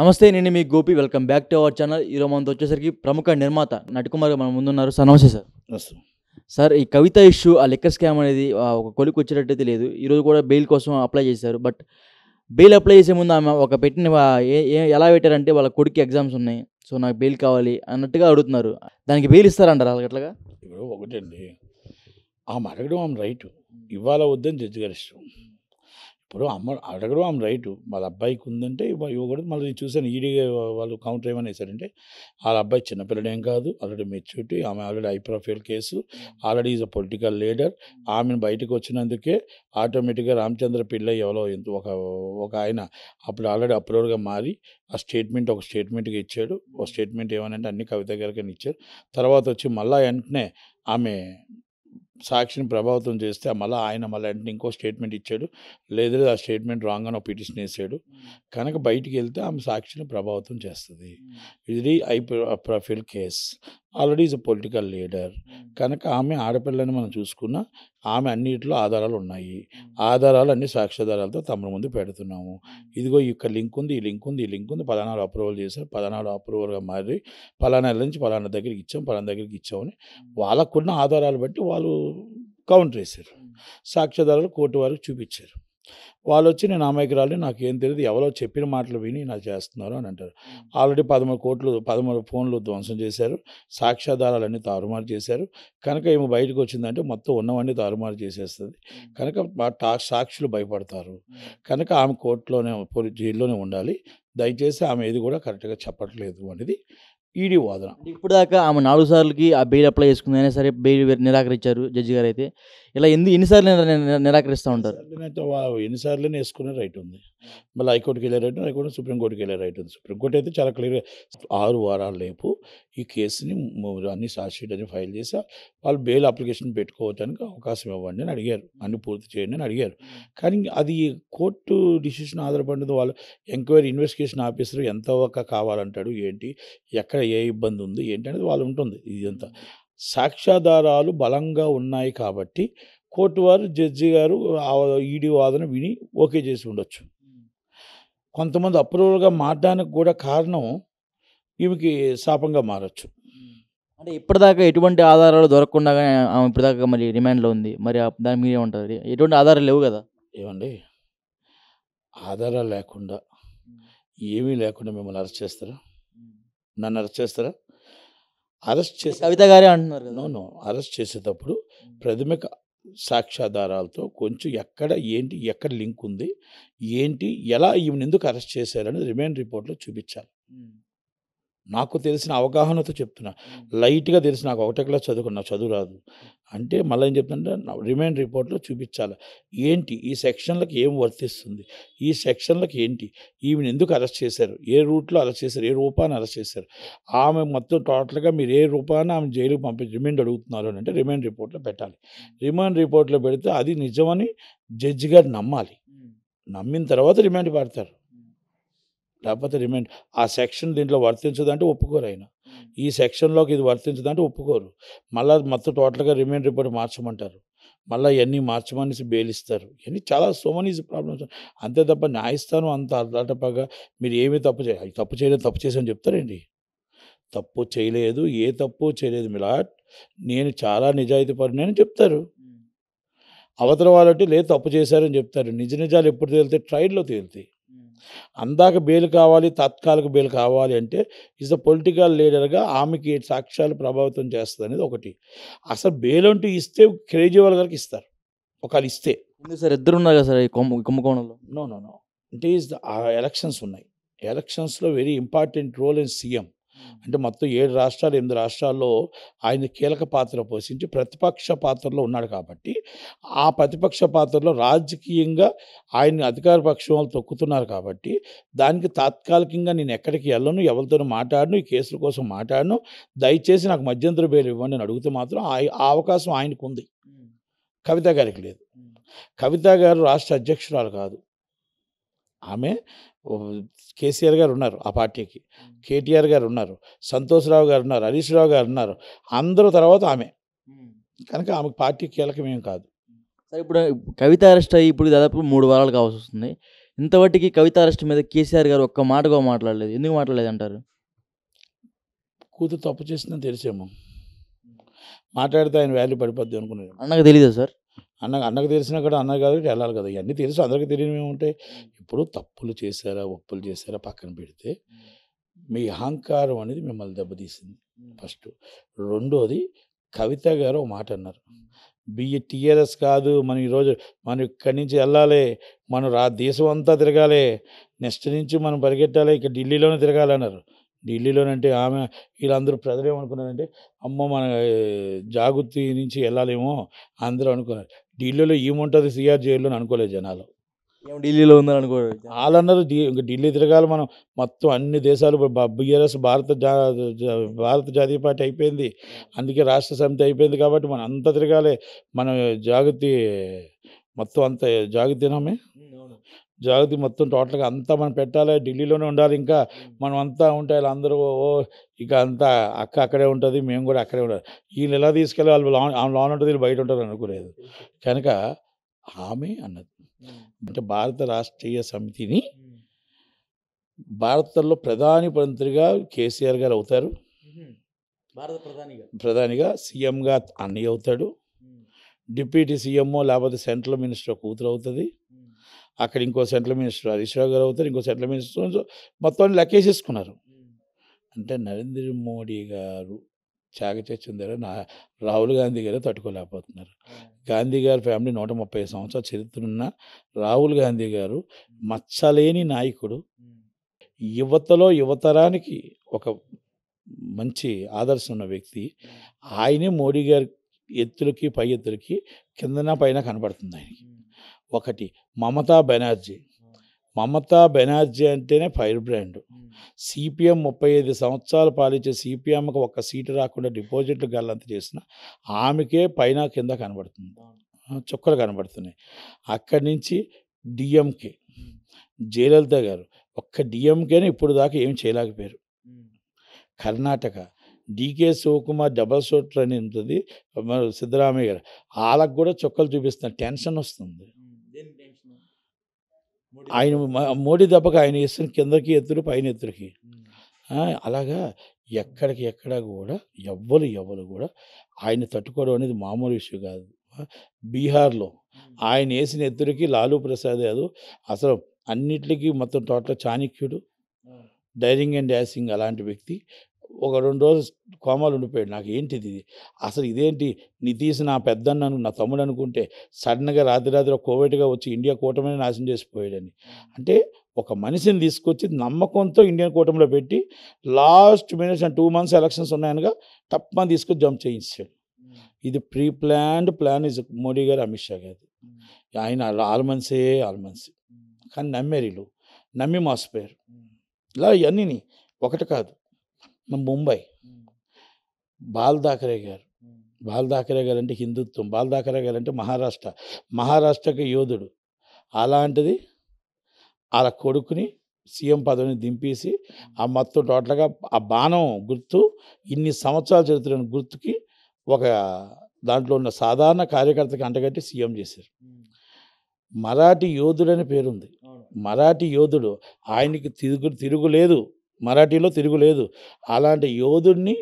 నమస్తే నేను మీ Gopi welcome back to our channel ఈరో మనతో వచ్చేసరికి ప్రముఖ నిర్మాత నటికుమార్ మన ముందున్నారు సార్ నమస్తే సార్ సార్ ఈ కవిత ఇష్యూ ఆ లెక్క స్కామ్ అనేది ఒక కొలికి వచ్చేటట్టయితే లేదు ఈరోజు కూడా బెయిల్ కోసం అప్లై చేశారు బట్ బెయిల్ అప్లై చేసే ముందు ఆమె ఒక పెట్టిన ఎలా పెట్టారంటే వాళ్ళ కొడుకు ఎగ్జామ్స్ ఉన్నాయి సో నాకు బెయిల్ కావాలి అన్నట్టుగా అడుగుతున్నారు దానికి బెయిల్ ఇస్తారంటారు అలాగట్లాగా ఒకటండి ఆమె అడగడం ఆమె రైట్ ఇవ్వాలా వద్దని జడ్జి గారి ఇష్టం అప్పుడు అమ్మ అడగడం ఆమె రైట్ వాళ్ళ అబ్బాయికి ఉందంటే ఇవ్వకూడదు మళ్ళీ చూశాను ఈడీగా వాళ్ళు కౌంటర్ ఏమైనా వేశారంటే వాళ్ళ అబ్బాయి చిన్నపిల్లడేం కాదు ఆల్రెడీ మెచ్యూరిటీ ఆమె already high profile case already is a political leader ఆమెను బయటకు వచ్చినందుకే ఆటోమేటిక్గా రామచంద్ర పిల్ల ఎవరో ఎంత ఒక ఒక ఆయన అప్పుడు ఆల్రెడీ అప్రూవర్గా మారి ఆ స్టేట్మెంట్ ఒక స్టేట్మెంట్గా ఇచ్చాడు ఒక స్టేట్మెంట్ అంటే అన్ని కవిత గారికి ఇచ్చారు తర్వాత వచ్చి మళ్ళీ వెంటనే ఆమె సాక్షిని ప్రభావితం చేస్తే మళ్ళీ ఆయన మళ్ళీ వెంటనే ఇంకో స్టేట్మెంట్ ఇచ్చాడు లేదు ఆ స్టేట్మెంట్ రాంగ్ అని పిటిషన్ వేసాడు కనుక బయటికి వెళ్తే ఆమె సాక్షిని ప్రభావితం చేస్తుంది ఇది high profile case already is political leader కనుక ఆమె ఆడపిల్లని మనం చూసుకున్న ఆమె అన్నిటిలో ఆధారాలు ఉన్నాయి ఆధారాలు అన్ని సాక్ష్యాధారాలతో తమ ముందు పెడుతున్నాము ఇదిగో ఈ యొక్క లింక్ ఉంది ఈ లింక్ ఉంది ఈ లింక్ ఉంది పలానాలు అప్రూవల్ చేశారు పలానాలు అప్రూవల్గా మారి పలానా నుంచి పలానా దగ్గరికి ఇచ్చాం పలానా దగ్గరికి ఇచ్చామని వాళ్ళకున్న ఆధారాలు బట్టి వాళ్ళు కౌంటర్ వేశారు సాక్ష్యాధారాలు కోర్టు వారికి చూపించారు వాళ్ళు వచ్చి నేను అమాయకురాలు నాకు ఏం తెలియదు ఎవరో చెప్పిన మాటలు విని నా చేస్తున్నారు అని అంటారు ఆల్రెడీ పదమూడు కోట్లు పదమూడు ఫోన్లు ధ్వంసం చేశారు సాక్ష్యాధారాలన్నీ తారుమారు చేశారు కనుక ఏమి బయటకు వచ్చిందంటే మొత్తం ఉన్నవన్నీ తారుమారు చేసేస్తుంది కనుక సాక్షులు భయపడతారు కనుక ఆమె కోర్టులోనే జైల్లోనే ఉండాలి దయచేసి ఆమె ఏది కూడా కరెక్ట్గా చెప్పట్లేదు అనేది ఈడీ వాదన ఇప్పుడు దాకా ఆమె నాలుగు సార్లకి ఆ బెయిల్ అప్లై చేసుకుందైనా సరే బెయిల్ నిరాకరించారు జడ్జి గారు అయితే ఇలా ఎందు ఎన్నిసార్లు నిరాకరిస్తూ ఉంటారు ఎన్నిసార్లు వేసుకునే రైట్ ఉంది మళ్ళీ హైకోర్టుకి వెళ్ళే రైట్ హైకోర్టు సుప్రీంకోర్టుకి వెళ్ళే రైట్ ఉంది సుప్రీంకోర్టు అయితే చాలా క్లియర్గా ఆరు వారాల లేపు ఈ కేసుని అన్ని షీట్ అని ఫైల్ చేసి వాళ్ళు బెయిల్ అప్లికేషన్ పెట్టుకోవటానికి అవకాశం ఇవ్వండి అని అడిగారు అన్ని పూర్తి చేయండి అని అడిగారు కానీ అది కోర్టు డిసిషన్ ఆధారపడినది వాళ్ళు ఎంక్వైరీ ఇన్వెస్టిగేషన్ ఆఫీసర్ ఎంత కావాలంటాడు ఏంటి ఎక్కడ ఏ ఇబ్బంది ఉంది ఏంటనేది వాళ్ళు ఉంటుంది ఇదంతా సాక్ష్యాధారాలు బలంగా ఉన్నాయి కాబట్టి కోర్టు వారు జడ్జి గారు ఈడీ వాదన విని ఓకే చేసి ఉండొచ్చు కొంతమంది అప్రూవల్గా మారడానికి కూడా కారణం ఈమెకి శాపంగా మారచ్చు అంటే ఇప్పటిదాకా ఎటువంటి ఆధారాలు దొరకకుండా ఆమె ఇప్పటిదాకా మరి రిమాండ్లో ఉంది మరి దాని మీరే ఉంటుంది ఎటువంటి ఆధారాలు లేవు కదా ఏమండి ఆధారాలు లేకుండా ఏమీ లేకుండా మిమ్మల్ని అరెస్ట్ చేస్తారా నన్ను అరెస్ట్ చేస్తారా అరెస్ట్ చేసి కవిత గారే అంటున్నారు నో నో అరెస్ట్ చేసేటప్పుడు ప్రథమిక సాక్ష్యాధారాలతో కొంచెం ఎక్కడ ఏంటి ఎక్కడ లింక్ ఉంది ఏంటి ఎలా ఈమెను ఎందుకు అరెస్ట్ చేశారని రిమైండ్ రిపోర్ట్లో చూపించాలి నాకు తెలిసిన అవగాహనతో చెప్తున్నా లైట్గా తెలిసి నాకు ఒకటే క్లాస్ చదువుకున్నా చదువు రాదు అంటే మళ్ళీ ఏం చెప్తుంటే రిమైండ్ రిపోర్ట్లో చూపించాలి ఏంటి ఈ సెక్షన్లకు ఏం వర్తిస్తుంది ఈ సెక్షన్లకు ఏంటి ఈమెను ఎందుకు అరెస్ట్ చేశారు ఏ రూట్లో అరెస్ట్ చేశారు ఏ రూపాన్ని అరెస్ట్ చేశారు ఆమె మొత్తం టోటల్గా మీరు ఏ రూపాన్ని ఆమె జైలుకు పంపి రిమైండ్ అడుగుతున్నారు అని అంటే రిమైండ్ రిపోర్ట్లో పెట్టాలి రిమైండ్ రిపోర్ట్లో పెడితే అది నిజమని జడ్జి గారు నమ్మాలి నమ్మిన తర్వాత రిమైండ్ పడతారు లేకపోతే రిమైండ్ ఆ సెక్షన్ దీంట్లో వర్తించదంటే ఒప్పుకోరు ఆయన ఈ సెక్షన్లోకి ఇది వర్తించదంటే ఒప్పుకోరు మళ్ళీ మొత్తం టోటల్గా రిమైండ్ రిపోర్ట్ మార్చమంటారు మళ్ళీ ఇవన్నీ మార్చమనేసి బేలిస్తారు ఇవన్నీ చాలా సో మనీ ప్రాబ్లమ్స్ అంతే తప్ప న్యాయస్థానం అంత అల్లటపగా మీరు ఏమీ తప్పు చేయ తప్పు చేయలేదు తప్పు చేసామని చెప్తారండి తప్పు చేయలేదు ఏ తప్పు చేయలేదు మిలాట్ నేను చాలా నిజాయితీ పడినానని చెప్తారు అవతల వాళ్ళంటే లేదు తప్పు చేశారని చెప్తారు నిజ నిజాలు ఎప్పుడు తేలితే ట్రైల్లో తేలితే అందాక బెయిల్ కావాలి తాత్కాలిక బెయిల్ కావాలి అంటే ఈజ్ అ పొలిటికల్ లీడర్గా ఆమెకి సాక్ష్యాలు ప్రభావితం చేస్తుంది అనేది ఒకటి అసలు బెయిల్ అంటూ ఇస్తే కేజ్రీవాల్ గారికి ఇస్తారు ఒకవేళ ఇస్తే సార్ ఇద్దరు ఉన్నారు కదా సార్ కుంభకోణంలో నో నో నో అంటే ఈజ్ ఎలక్షన్స్ ఉన్నాయి ఎలక్షన్స్లో very important role in CM అంటే మొత్తం ఏడు రాష్ట్రాలు ఎనిమిది రాష్ట్రాల్లో ఆయన కీలక పాత్ర పోషించి ప్రతిపక్ష పాత్రలో ఉన్నాడు కాబట్టి ఆ ప్రతిపక్ష పాత్రలో రాజకీయంగా ఆయన అధికార పక్షం వాళ్ళు తొక్కుతున్నారు కాబట్టి దానికి తాత్కాలికంగా నేను ఎక్కడికి వెళ్ళను ఎవరితోనూ మాట్లాడను ఈ కేసుల కోసం మాట్లాడను దయచేసి నాకు మధ్యంతర బేలు ఇవ్వండి అని అడిగితే మాత్రం ఆ అవకాశం ఆయనకు ఉంది కవిత గారికి లేదు కవిత గారు రాష్ట్ర అధ్యక్షురాలు కాదు ఆమె కేసీఆర్ గారు ఉన్నారు ఆ పార్టీకి కేటీఆర్ గారు ఉన్నారు సంతోష్రావు గారు ఉన్నారు హరీష్ రావు గారు ఉన్నారు అందరూ తర్వాత ఆమె కనుక ఆమె పార్టీ కీలకమేం కాదు సార్ ఇప్పుడు కవిత అరెస్ట్ అయ్యి ఇప్పుడు దాదాపు మూడు వారాలు కావాల్సి వస్తుంది ఇంతవరకు కవిత అరెస్ట్ మీద కేసీఆర్ గారు ఒక్క మాటగా మాట్లాడలేదు ఎందుకు మాట్లాడలేదు అంటారు కూతురు తప్పు చేసిందని తెలిసేమో మాట్లాడితే ఆయన వాల్యూ పడిపోద్ది అనుకున్నాను అన్నకు తెలియదు సార్ అన్న అన్నకు తెలిసినా కూడా అన్న కాదు వెళ్ళాలి కదా ఇవన్నీ తెలుసు అందరికీ తెలియని ఏముంటాయి ఇప్పుడు తప్పులు చేశారా ఒప్పులు చేశారా పక్కన పెడితే మీ అహంకారం అనేది మిమ్మల్ని దెబ్బతీసింది ఫస్ట్ రెండోది కవిత గారు ఒక మాట అన్నారు బిఏ టీఆర్ఎస్ కాదు మనం ఈరోజు మనం ఇక్కడి నుంచి వెళ్ళాలి మనం రా దేశం అంతా తిరగాలి నెక్స్ట్ నుంచి మనం పరిగెట్టాలి ఇక్కడ ఢిల్లీలోనే తిరగాలన్నారు ఢిల్లీలోనంటే ఆమె వీళ్ళందరూ ప్రజలు ఏమనుకున్నారంటే అమ్మ మన జాగృతి నుంచి వెళ్ళాలేమో అందరూ అనుకున్నారు ఢిల్లీలో ఏముంటుంది సిఆర్ జైల్లో అనుకోలేదు జనాలు ఢిల్లీలో ఉందని అనుకో వాళ్ళన్నారు ఇంకా ఢిల్లీ తిరగాలి మనం మొత్తం అన్ని దేశాలు బీఆర్ఎస్ భారత జా భారత జాతీయ పార్టీ అయిపోయింది అందుకే రాష్ట్ర సమితి అయిపోయింది కాబట్టి మనం అంతా తిరగాలి మన జాగృతి మొత్తం అంత జాగృతి జాగృతి మొత్తం టోటల్గా అంతా మనం పెట్టాలి ఢిల్లీలోనే ఉండాలి ఇంకా మనం అంతా ఉంటాయి అందరూ ఓ ఇక అంతా అక్క అక్కడే ఉంటుంది మేము కూడా అక్కడే ఉండాలి వీళ్ళు ఎలా తీసుకెళ్ళి వాళ్ళు ఆమె లోన్ ఉంటుంది బయట ఉంటారు అనుకోలేదు కనుక ఆమె అన్నది అంటే భారత రాష్ట్రీయ సమితిని భారతంలో ప్రధాని మంత్రిగా కేసీఆర్ గారు అవుతారు భారత ప్రధానిగా ప్రధానిగా సీఎంగా అన్నయ్య అవుతాడు డిప్యూటీ సీఎంఓ లేకపోతే సెంట్రల్ మినిస్టర్ కూతురు అవుతుంది అక్కడ ఇంకో సెంట్రల్ మినిస్టర్ హరీష్రావు గారు అవుతారు ఇంకో సెంట్రల్ మినిస్టర్ మొత్తం లెక్కేసేసుకున్నారు అంటే నరేంద్ర మోడీ గారు చాకచక్యం దగ్గర నా రాహుల్ గాంధీ గారే తట్టుకోలేకపోతున్నారు గాంధీ గారి ఫ్యామిలీ నూట ముప్పై సంవత్సరాల ఉన్న రాహుల్ గాంధీ గారు మచ్చలేని నాయకుడు యువతలో యువతరానికి ఒక మంచి ఆదర్శం ఉన్న వ్యక్తి ఆయనే మోడీ గారి ఎత్తులకి పై ఎత్తులకి కిందన పైన కనపడుతుంది ఆయనకి ఒకటి మమతా బెనర్జీ మమతా బెనర్జీ అంటేనే ఫైర్ బ్రాండ్ సిపిఎం ముప్పై ఐదు సంవత్సరాలు పాలించే సిపిఎంకి ఒక్క సీటు రాకుండా డిపాజిట్లు గల్లంత చేసిన ఆమెకే పైన కింద కనబడుతుంది చుక్కలు కనబడుతున్నాయి అక్కడి నుంచి డిఎంకే జయలలిత గారు ఒక్క డిఎంకేనే ఇప్పుడు దాకా ఏం చేయలేకపోయారు కర్ణాటక డీకే శివకుమార్ డబల్ సోట్ అని ఉంటుంది సిద్ధరామయ్య గారు వాళ్ళకు కూడా చుక్కలు చూపిస్తున్నారు టెన్షన్ వస్తుంది ఆయన మోడీ దెబ్బకి ఆయన ఇస్తున్న కిందకి ఎత్తురు పైన ఎత్తురుకి అలాగా ఎక్కడికి ఎక్కడ కూడా ఎవ్వరు ఎవ్వరు కూడా ఆయన తట్టుకోవడం అనేది మామూలు ఇష్యూ కాదు బీహార్లో ఆయన వేసిన ఎత్తురికి లాలూ ప్రసాద్ యాదవ్ అసలు అన్నిటికీ మొత్తం టోటల్ చాణిక్యుడు డైరింగ్ అండ్ డాసింగ్ అలాంటి వ్యక్తి ఒక రెండు రోజులు కోమాలు ఉండిపోయాడు నాకు ఏంటిది ఇది అసలు ఇదేంటి నితీష్ నా పెద్దన్న నా తమ్ముడు అనుకుంటే సడన్గా రాత్రి రాత్రి కోవిడ్గా వచ్చి ఇండియా కూటమిని నాశనం చేసిపోయాడని అంటే ఒక మనిషిని తీసుకొచ్చి నమ్మకంతో ఇండియన్ కూటమిలో పెట్టి last minutes two months elections ఉన్నాయనగా తప్పని తీసుకొచ్చి జంప్ చేయించాడు ఇది pre planned plan is Modi garu Amit Shah గారు ఆయన ఆల్మన్సే ఆల్మన్సే కానీ వీళ్ళు నమ్మి మోసపోయారు ఇలా ఇవన్నీ ఒకటి కాదు ముంబై బాల్ దాకరే గారు బాల్ దాకరే గారు అంటే హిందుత్వం బాల్ దాకరే గారు అంటే మహారాష్ట్ర మహారాష్ట్రకి యోధుడు అలాంటిది అలా కొడుకుని సీఎం పదవిని దింపేసి ఆ మొత్తం టోటల్గా ఆ బాణం గుర్తు ఇన్ని సంవత్సరాల చరిత్ర గుర్తుకి ఒక దాంట్లో ఉన్న సాధారణ కార్యకర్తకి అంటగట్టి సీఎం చేశారు మరాఠీ యోధుడు పేరు పేరుంది మరాఠీ యోధుడు ఆయనకి తిరుగు తిరుగులేదు మరాఠీలో తిరుగులేదు అలాంటి యోధుడిని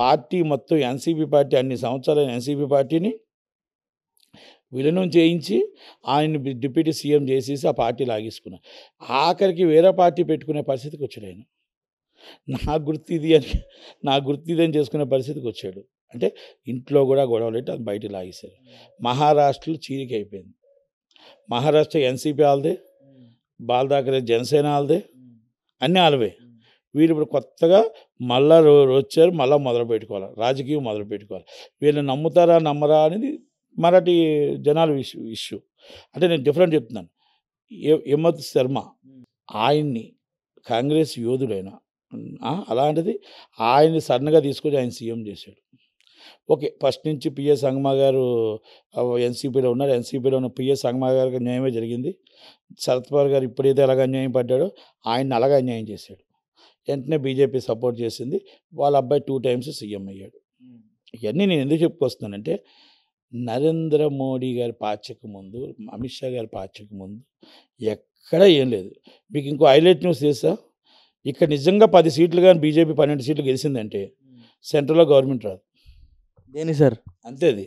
పార్టీ మొత్తం ఎన్సీపీ పార్టీ అన్ని సంవత్సరాలైన ఎన్సీపీ పార్టీని విలీనం చేయించి ఆయన డిప్యూటీ సీఎం చేసేసి ఆ పార్టీ లాగేసుకున్నాను ఆఖరికి వేరే పార్టీ పెట్టుకునే పరిస్థితికి వచ్చాడు ఆయన నా ఇది అని నా ఇది అని చేసుకునే పరిస్థితికి వచ్చాడు అంటే ఇంట్లో కూడా గొడవలు పెట్టి అది బయట లాగేశారు మహారాష్ట్రలో చీరికైపోయింది అయిపోయింది మహారాష్ట్ర ఎన్సీపీ ఆల్దే బాల్ ఠాకరే జనసేన ఆలదే అన్నీ ఆలవే వీళ్ళు ఇప్పుడు కొత్తగా మళ్ళా రో వచ్చారు మళ్ళీ మొదలు పెట్టుకోవాలి రాజకీయం మొదలు పెట్టుకోవాలి వీళ్ళు నమ్ముతారా నమ్మరా అనేది మరాఠీ జనాల ఇష్యూ అంటే నేను డిఫరెంట్ చెప్తున్నాను హిమత్ శర్మ ఆయన్ని కాంగ్రెస్ యోధుడైన అలాంటిది ఆయన్ని సడన్గా తీసుకొని ఆయన సీఎం చేశాడు ఓకే ఫస్ట్ నుంచి పిఎస్ సంగమ గారు ఎన్సీపీలో ఉన్నారు ఎన్సీపీలో ఉన్న పిఎస్ సంగమ గారికి అన్యాయమే జరిగింది శరత్ పవార్ గారు ఇప్పుడైతే ఎలాగ అన్యాయం పడ్డాడో ఆయన్ని అలాగ అన్యాయం చేశాడు వెంటనే బీజేపీ సపోర్ట్ చేసింది వాళ్ళ అబ్బాయి టూ టైమ్స్ సీఎం అయ్యాడు ఇవన్నీ నేను ఎందుకు చెప్పుకొస్తున్నానంటే నరేంద్ర మోడీ గారి పాచకు ముందు అమిత్ షా గారి పాచకు ముందు ఎక్కడ ఏం లేదు మీకు ఇంకో హైలైట్ న్యూస్ తెలుసా ఇక్కడ నిజంగా పది సీట్లు కానీ బీజేపీ పన్నెండు సీట్లు గెలిచిందంటే సెంట్రల్లో గవర్నమెంట్ రాదు దేని సార్ అంతేది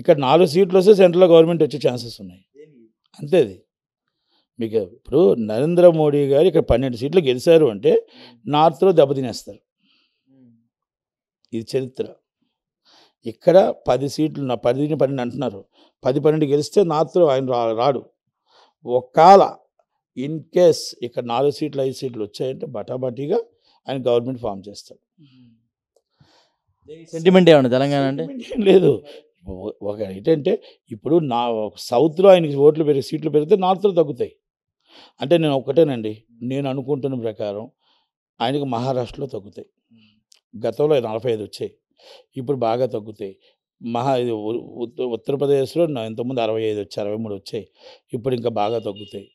ఇక్కడ నాలుగు సీట్లు వస్తే సెంట్రల్లో గవర్నమెంట్ వచ్చే ఛాన్సెస్ ఉన్నాయి అంతేది మీకు ఇప్పుడు నరేంద్ర మోడీ గారు ఇక్కడ పన్నెండు సీట్లు గెలిచారు అంటే నార్త్లో దెబ్బతినేస్తారు ఇది చరిత్ర ఇక్కడ పది సీట్లు పది పన్నెండు అంటున్నారు పది పన్నెండు గెలిస్తే నార్త్లో ఆయన రాడు ఒకవేళ ఇన్ కేస్ ఇక్కడ నాలుగు సీట్లు ఐదు సీట్లు వచ్చాయంటే బటాబటీగా ఆయన గవర్నమెంట్ ఫామ్ చేస్తాడు సెంటిమెంట్ ఏమన్నా తెలంగాణ అంటే లేదు ఒక ఏంటంటే ఇప్పుడు నా సౌత్లో ఆయనకి ఓట్లు పెరిగి సీట్లు పెరిగితే నార్త్లో తగ్గుతాయి అంటే నేను ఒక్కటేనండి నేను అనుకుంటున్న ప్రకారం ఆయనకు మహారాష్ట్రలో తగ్గుతాయి గతంలో నలభై ఐదు వచ్చాయి ఇప్పుడు బాగా తగ్గుతాయి మహా ఇది ఉత్తరప్రదేశ్లో ఇంతకుముందు అరవై ఐదు వచ్చాయి అరవై మూడు వచ్చాయి ఇప్పుడు ఇంకా బాగా తగ్గుతాయి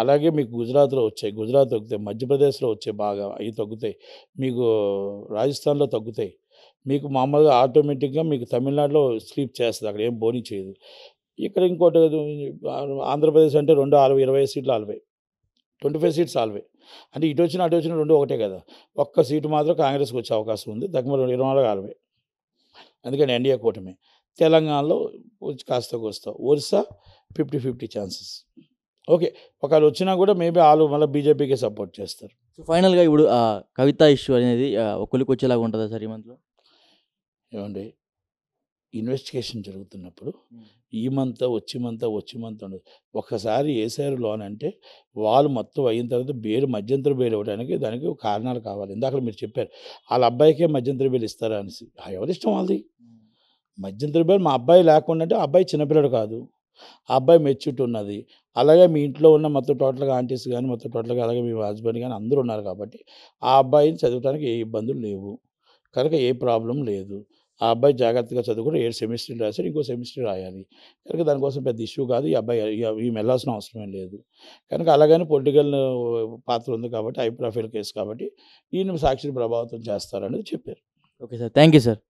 అలాగే మీకు గుజరాత్లో వచ్చాయి గుజరాత్ తగ్గుతాయి మధ్యప్రదేశ్లో వచ్చాయి బాగా అవి తగ్గుతాయి మీకు రాజస్థాన్లో తగ్గుతాయి మీకు మామూలుగా ఆటోమేటిక్గా మీకు తమిళనాడులో స్లీప్ చేస్తుంది అక్కడ ఏం బోని చేయదు ఇక్కడ ఇంకోటి ఆంధ్రప్రదేశ్ అంటే రెండు అరవై ఇరవై సీట్లు అరవై ట్వంటీ ఫైవ్ సీట్స్ ఆల్వే అంటే ఇటు వచ్చిన అటు వచ్చిన రెండు ఒకటే కదా ఒక్క సీటు మాత్రం కాంగ్రెస్కి వచ్చే అవకాశం ఉంది దగ్గర రెండు ఇరవై నాలుగు ఆల్వే అందుకని ఎన్డీఏ కూటమి తెలంగాణలో కాస్త వస్తావు Orissa fifty fifty chances okay ఒకవేళ వచ్చినా కూడా మేబీ వాళ్ళు మళ్ళీ బీజేపీకే సపోర్ట్ చేస్తారు సో ఫైనల్గా ఇప్పుడు కవిత ఇష్యూ అనేది ఒకరికి వచ్చేలాగా ఉంటుందా సార్ ఈ మంత్లో ఏమండి ఇన్వెస్టిగేషన్ జరుగుతున్నప్పుడు ఈ మంత్ వచ్చి మంత్ వచ్చి మంత్ ఉండదు ఒక్కసారి వేసారు లోన్ అంటే వాళ్ళు మొత్తం అయిన తర్వాత బేలు మధ్యంతర బేలు ఇవ్వడానికి దానికి కారణాలు కావాలి ఇందాక మీరు చెప్పారు వాళ్ళ అబ్బాయికే మధ్యంతర బేలు ఇస్తారా అనేసి ఎవరిష్టం వాళ్ళది మధ్యంతర బేలు మా అబ్బాయి లేకుండా అంటే అబ్బాయి చిన్నపిల్లడు కాదు ఆ అబ్బాయి మెచ్యూరిటీ ఉన్నది అలాగే మీ ఇంట్లో ఉన్న మొత్తం టోటల్గా ఆంటీస్ కానీ మొత్తం టోటల్గా అలాగే మీ హస్బెండ్ కానీ అందరూ ఉన్నారు కాబట్టి ఆ అబ్బాయిని చదవడానికి ఏ ఇబ్బందులు లేవు కనుక ఏ ప్రాబ్లం లేదు ఆ అబ్బాయి జాగ్రత్తగా చదువుకుని ఏడు సెమిస్టర్ రాశారు ఇంకో సెమిస్టర్ రాయాలి కనుక దానికోసం పెద్ద ఇష్యూ కాదు ఈ అబ్బాయి ఇవి వెళ్ళాల్సిన అవసరం లేదు కనుక అలాగని పొలిటికల్ పాత్ర ఉంది కాబట్టి హై ప్రొఫైల్ కేసు కాబట్టి ఈయన సాక్షి ప్రభావితం చేస్తారనేది చెప్పారు okay sir thank you sir